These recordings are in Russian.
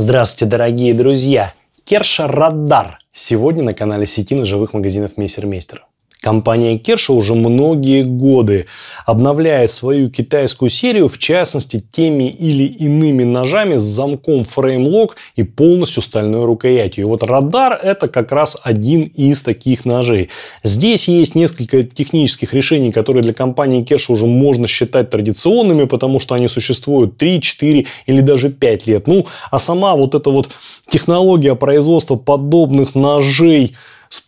Здравствуйте, дорогие друзья! Керша Радар сегодня на канале сети ножевых магазинов Мейсер Мессермейстер. Компания Керша уже многие годы обновляет свою китайскую серию, в частности, теми или иными ножами с замком фреймлок и полностью стальной рукоятью. И вот радар это как раз один из таких ножей. Здесь есть несколько технических решений, которые для компании Керша уже можно считать традиционными, потому что они существуют 3, 4 или даже 5 лет. Ну, а сама вот эта вот технология производства подобных ножей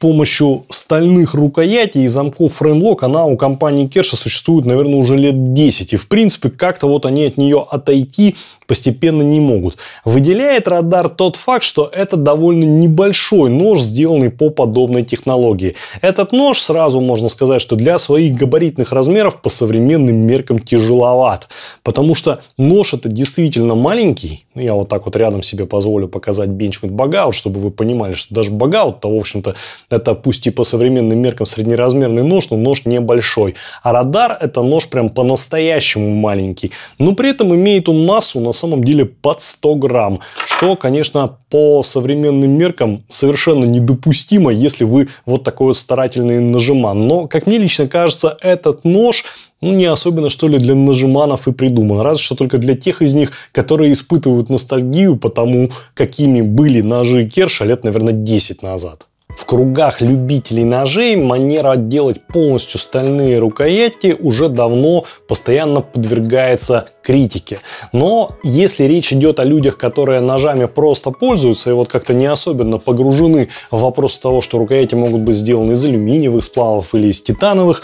помощью стальных рукоятей и замков фреймлок она у компании Керша существует, наверное, уже лет 10. И, в принципе, как-то вот они от нее отойти постепенно не могут. Выделяет радар тот факт, что это довольно небольшой нож, сделанный по подобной технологии. Этот нож, сразу можно сказать, что для своих габаритных размеров по современным меркам тяжеловат. Потому что нож это действительно маленький. Ну, я вот так вот рядом себе позволю показать бенчмит багаут, чтобы вы понимали, что даже багаут-то, в общем-то, это пусть и по современным меркам среднеразмерный нож, но нож небольшой. А радар это нож прям по-настоящему маленький. Но при этом имеет он массу на самом деле под 100 грамм, что, конечно, по современным меркам совершенно недопустимо, если вы вот такой вот старательный нажиман. Но, как мне лично кажется, этот нож ну, не особенно, что ли, для нажиманов и придуман. Разве что только для тех из них, которые испытывают ностальгию по тому, какими были ножи Керша лет, наверное, 10 назад. В кругах любителей ножей манера делать полностью стальные рукояти уже давно постоянно подвергается критики. Но если речь идет о людях, которые ножами просто пользуются и вот как-то не особенно погружены в вопрос того, что рукояти могут быть сделаны из алюминиевых сплавов или из титановых,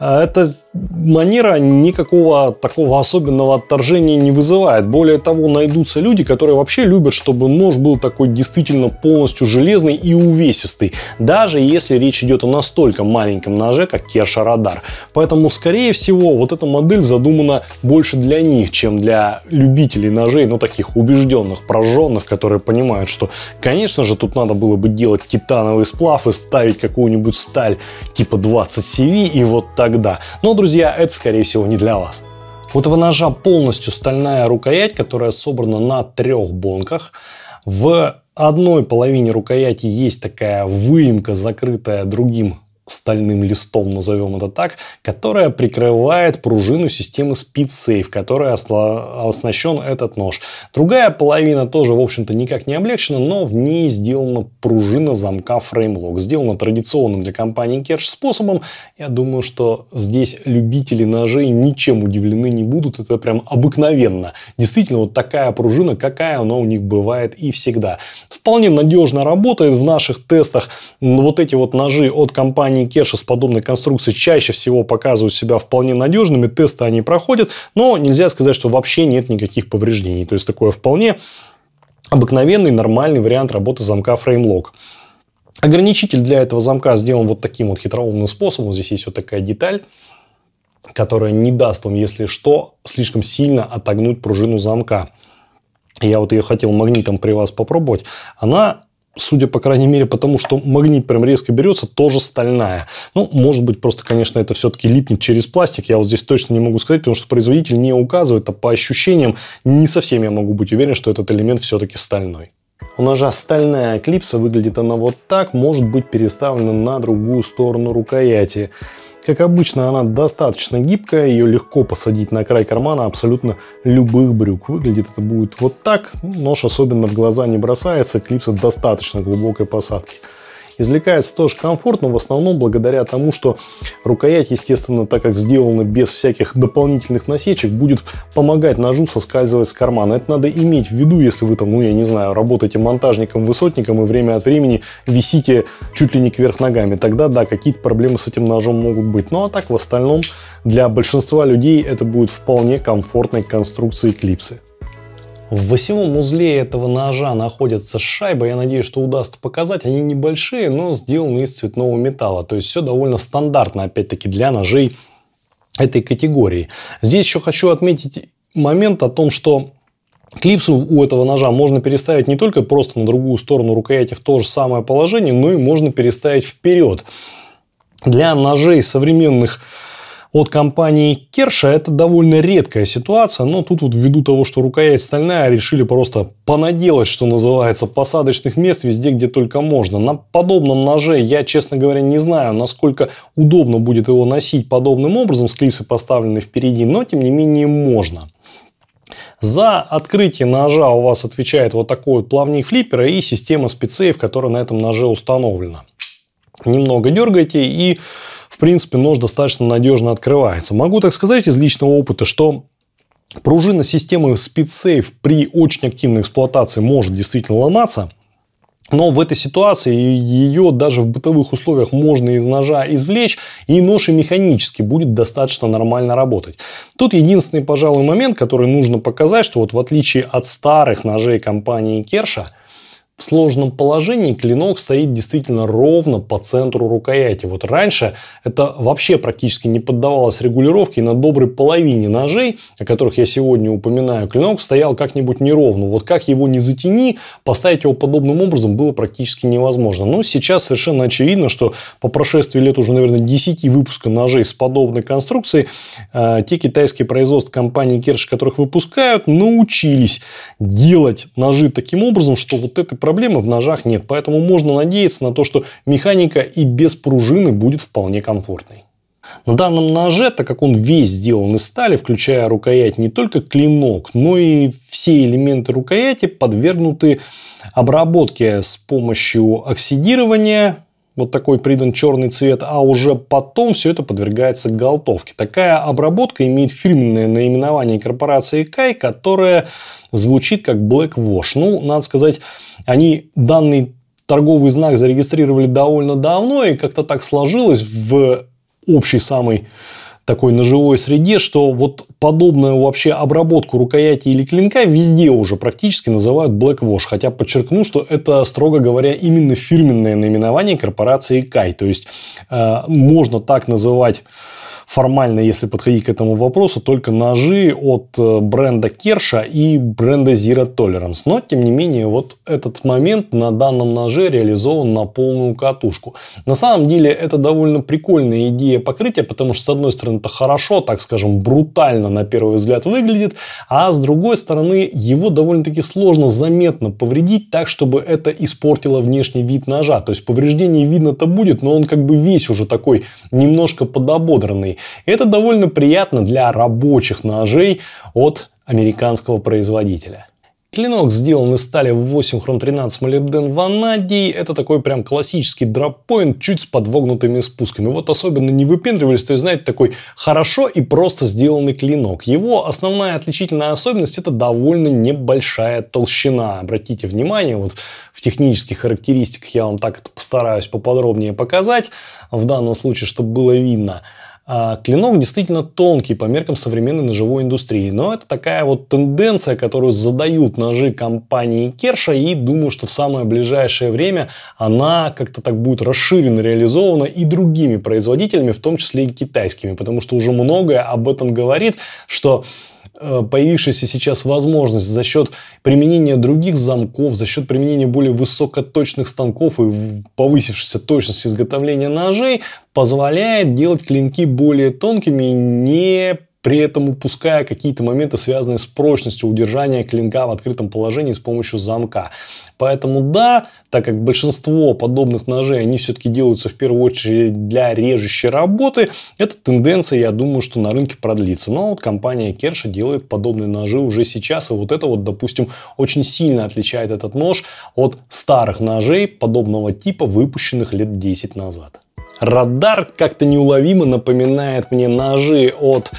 э, эта манера никакого такого особенного отторжения не вызывает. Более того, найдутся люди, которые вообще любят, чтобы нож был такой действительно полностью железный и увесистый, даже если речь идет о настолько маленьком ноже, как Керша Радар. Поэтому, скорее всего, вот эта модель задумана больше для них них, чем для любителей ножей, ну, таких убежденных, прожженных, которые понимают, что, конечно же, тут надо было бы делать титановый сплав и ставить какую-нибудь сталь типа 20 CV и вот тогда. Но, друзья, это, скорее всего, не для вас. У этого ножа полностью стальная рукоять, которая собрана на трех бонках. В одной половине рукояти есть такая выемка, закрытая другим стальным листом, назовем это так, которая прикрывает пружину системы SpeedSafe, которой оснащен этот нож. Другая половина тоже, в общем-то, никак не облегчена, но в ней сделана пружина замка фреймлок. Сделана традиционным для компании Kersh способом. Я думаю, что здесь любители ножей ничем удивлены не будут. Это прям обыкновенно. Действительно, вот такая пружина, какая она у них бывает и всегда. Вполне надежно работает в наших тестах. Вот эти вот ножи от компании Kersh с подобной конструкцией чаще всего показывают себя вполне надежными. Тесты они проходят, но нельзя сказать, что вообще нет никаких повреждений. То есть такой такое вполне обыкновенный, нормальный вариант работы замка FrameLock. Ограничитель для этого замка сделан вот таким вот хитроумным способом. Здесь есть вот такая деталь, которая не даст вам, если что, слишком сильно отогнуть пружину замка. Я вот ее хотел магнитом при вас попробовать. Она судя, по крайней мере, потому что магнит прям резко берется, тоже стальная. Ну, может быть, просто, конечно, это все-таки липнет через пластик. Я вот здесь точно не могу сказать, потому что производитель не указывает, а по ощущениям не совсем я могу быть уверен, что этот элемент все-таки стальной. У ножа стальная клипса, выглядит она вот так, может быть переставлена на другую сторону рукояти. Как обычно, она достаточно гибкая, ее легко посадить на край кармана абсолютно любых брюк. Выглядит это будет вот так, нож особенно в глаза не бросается, клипса достаточно глубокой посадки. Извлекается тоже комфортно, в основном благодаря тому, что рукоять, естественно, так как сделана без всяких дополнительных насечек, будет помогать ножу соскальзывать с кармана. Это надо иметь в виду, если вы там, ну я не знаю, работаете монтажником-высотником и время от времени висите чуть ли не кверх ногами. Тогда, да, какие-то проблемы с этим ножом могут быть. Ну а так, в остальном, для большинства людей это будет вполне комфортной конструкцией клипсы. В восевом узле этого ножа находится шайба, я надеюсь, что удастся показать. Они небольшие, но сделаны из цветного металла. То есть все довольно стандартно, опять-таки, для ножей этой категории. Здесь еще хочу отметить момент о том, что Клипсу у этого ножа можно переставить не только просто на другую сторону рукояти в то же самое положение, но и можно переставить вперед. Для ножей современных от компании Керша. Это довольно редкая ситуация, но тут вот ввиду того, что рукоять стальная, решили просто понаделать, что называется, посадочных мест везде, где только можно. На подобном ноже я, честно говоря, не знаю, насколько удобно будет его носить подобным образом, с клипсы поставлены впереди, но тем не менее можно. За открытие ножа у вас отвечает вот такой вот плавник флиппера и система спецеев, которая на этом ноже установлена. Немного дергайте и в принципе, нож достаточно надежно открывается. Могу так сказать из личного опыта, что пружина системы SpeedSafe при очень активной эксплуатации может действительно ломаться. Но в этой ситуации ее даже в бытовых условиях можно из ножа извлечь, и нож и механически будет достаточно нормально работать. Тут единственный, пожалуй, момент, который нужно показать, что вот в отличие от старых ножей компании Керша – в сложном положении клинок стоит действительно ровно по центру рукояти. Вот раньше это вообще практически не поддавалось регулировке, и на доброй половине ножей, о которых я сегодня упоминаю, клинок стоял как-нибудь неровно. Вот как его не затяни, поставить его подобным образом было практически невозможно. Но сейчас совершенно очевидно, что по прошествии лет уже, наверное, 10 выпуска ножей с подобной конструкцией, э, те китайские производства компании Керш, которых выпускают, научились делать ножи таким образом, что вот это Проблемы в ножах нет, поэтому можно надеяться на то, что механика и без пружины будет вполне комфортной. На данном ноже, так как он весь сделан из стали, включая рукоять, не только клинок, но и все элементы рукояти подвергнуты обработке с помощью оксидирования, вот такой придан черный цвет, а уже потом все это подвергается галтовке. Такая обработка имеет фирменное наименование корпорации Кай, которое звучит как Black Wash. Ну, надо сказать, они данный торговый знак зарегистрировали довольно давно, и как-то так сложилось в общей самой такой ножевой среде, что вот подобную вообще обработку рукояти или клинка везде уже практически называют Black Wash. Хотя подчеркну, что это, строго говоря, именно фирменное наименование корпорации Кай. То есть э, можно так называть формально, если подходить к этому вопросу, только ножи от э, бренда Керша и бренда Zero Tolerance. Но, тем не менее, вот этот момент на данном ноже реализован на полную катушку. На самом деле, это довольно прикольная идея покрытия, потому что, с одной стороны, это хорошо, так скажем, брутально на первый взгляд выглядит, а с другой стороны, его довольно-таки сложно заметно повредить так, чтобы это испортило внешний вид ножа. То есть, повреждение видно-то будет, но он как бы весь уже такой немножко подободранный. Это довольно приятно для рабочих ножей от американского производителя. Клинок сделан из стали 8 хром 13 молибден ванадий. Это такой прям классический дроппоинт, чуть с подвогнутыми спусками. Вот особенно не выпендривались, то есть, знаете, такой хорошо и просто сделанный клинок. Его основная отличительная особенность это довольно небольшая толщина. Обратите внимание, вот в технических характеристиках я вам так это постараюсь поподробнее показать. В данном случае, чтобы было видно. А, клинок действительно тонкий по меркам современной ножевой индустрии, но это такая вот тенденция, которую задают ножи компании Керша, и думаю, что в самое ближайшее время она как-то так будет расширена, реализована и другими производителями, в том числе и китайскими, потому что уже многое об этом говорит, что Э, появившаяся сейчас возможность за счет применения других замков, за счет применения более высокоточных станков и повысившейся точности изготовления ножей, позволяет делать клинки более тонкими, не при этом упуская какие-то моменты, связанные с прочностью удержания клинка в открытом положении с помощью замка. Поэтому да, так как большинство подобных ножей, они все-таки делаются в первую очередь для режущей работы, эта тенденция, я думаю, что на рынке продлится. Но вот компания Керша делает подобные ножи уже сейчас, и вот это вот, допустим, очень сильно отличает этот нож от старых ножей подобного типа, выпущенных лет 10 назад. Радар как-то неуловимо напоминает мне ножи от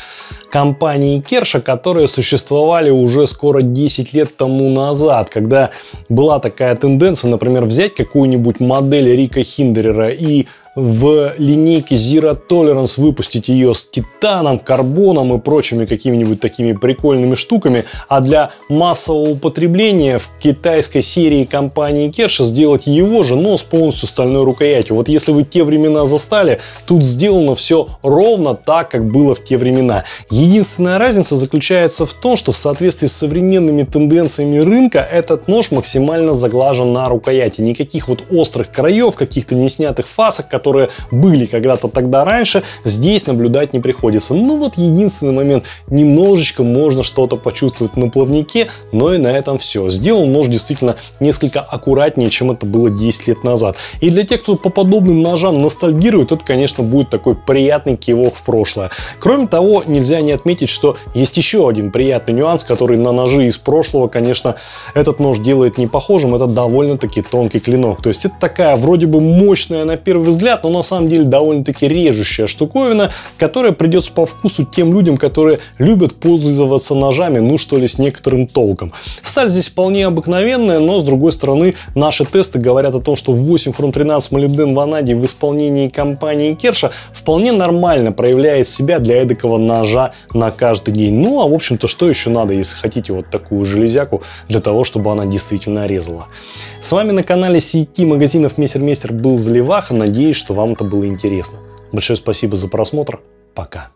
компании Керша, которые существовали уже скоро 10 лет тому назад, когда была такая тенденция, например, взять какую-нибудь модель Рика Хиндерера и в линейке Zero Tolerance выпустить ее с титаном, карбоном и прочими какими-нибудь такими прикольными штуками, а для массового употребления в китайской серии компании Керша сделать его же, но с полностью стальной рукоятью. Вот если вы те времена застали, тут сделано все ровно так, как было в те времена. Единственная разница заключается в том, что в соответствии с современными тенденциями рынка этот нож максимально заглажен на рукояти. Никаких вот острых краев, каких-то неснятых фасок, которые были когда-то тогда раньше, здесь наблюдать не приходится. Ну вот единственный момент, немножечко можно что-то почувствовать на плавнике, но и на этом все. Сделал нож действительно несколько аккуратнее, чем это было 10 лет назад. И для тех, кто по подобным ножам ностальгирует, это, конечно, будет такой приятный кивок в прошлое. Кроме того, нельзя не отметить, что есть еще один приятный нюанс, который на ножи из прошлого, конечно, этот нож делает не похожим, это довольно-таки тонкий клинок. То есть это такая вроде бы мощная на первый взгляд, говорят, но на самом деле довольно-таки режущая штуковина, которая придется по вкусу тем людям, которые любят пользоваться ножами, ну что ли, с некоторым толком. Сталь здесь вполне обыкновенная, но с другой стороны, наши тесты говорят о том, что 8 фронт 13 молибден ванадий в исполнении компании Керша вполне нормально проявляет себя для эдакого ножа на каждый день. Ну а в общем-то, что еще надо, если хотите вот такую железяку для того, чтобы она действительно резала. С вами на канале сети магазинов Мейстер был Заливаха. Надеюсь, что вам это было интересно. Большое спасибо за просмотр. Пока.